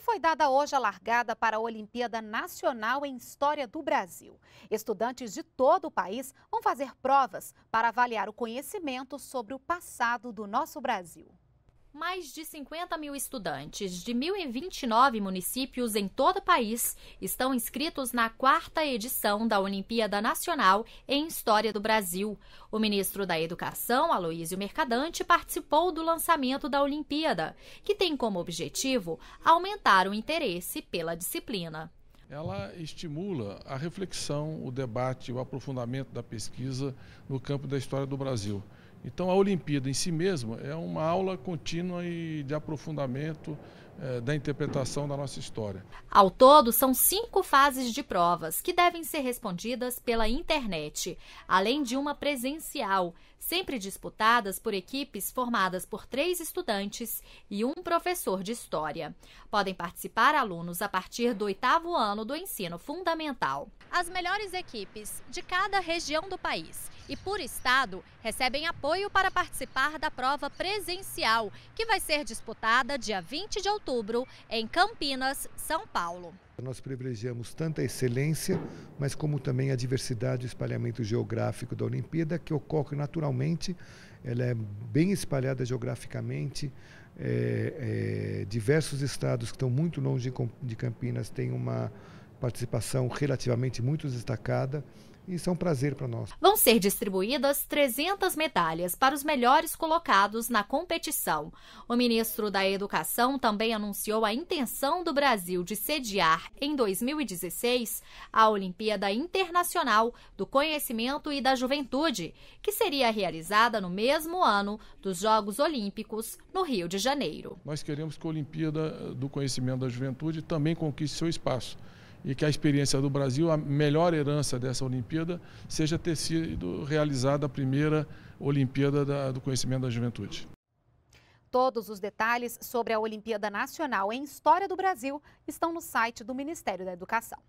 foi dada hoje a largada para a Olimpíada Nacional em História do Brasil. Estudantes de todo o país vão fazer provas para avaliar o conhecimento sobre o passado do nosso Brasil. Mais de 50 mil estudantes de 1.029 municípios em todo o país estão inscritos na quarta edição da Olimpíada Nacional em História do Brasil. O ministro da Educação, Aloísio Mercadante, participou do lançamento da Olimpíada, que tem como objetivo aumentar o interesse pela disciplina. Ela estimula a reflexão, o debate, o aprofundamento da pesquisa no campo da história do Brasil. Então a Olimpíada em si mesma é uma aula contínua e de aprofundamento eh, da interpretação da nossa história. Ao todo, são cinco fases de provas que devem ser respondidas pela internet, além de uma presencial, sempre disputadas por equipes formadas por três estudantes e um professor de história. Podem participar alunos a partir do oitavo ano do ensino fundamental. As melhores equipes de cada região do país e por estado recebem apoio para participar da prova presencial, que vai ser disputada dia 20 de outubro em Campinas, São Paulo. Nós privilegiamos tanto a excelência, mas como também a diversidade e o espalhamento geográfico da Olimpíada, que ocorre naturalmente, ela é bem espalhada geograficamente, é, é, diversos estados que estão muito longe de Campinas têm uma participação relativamente muito destacada. Isso é um prazer para nós. Vão ser distribuídas 300 medalhas para os melhores colocados na competição. O ministro da Educação também anunciou a intenção do Brasil de sediar, em 2016, a Olimpíada Internacional do Conhecimento e da Juventude, que seria realizada no mesmo ano dos Jogos Olímpicos, no Rio de Janeiro. Nós queremos que a Olimpíada do Conhecimento da Juventude também conquiste seu espaço e que a experiência do Brasil, a melhor herança dessa Olimpíada, seja ter sido realizada a primeira Olimpíada da, do Conhecimento da Juventude. Todos os detalhes sobre a Olimpíada Nacional em História do Brasil estão no site do Ministério da Educação.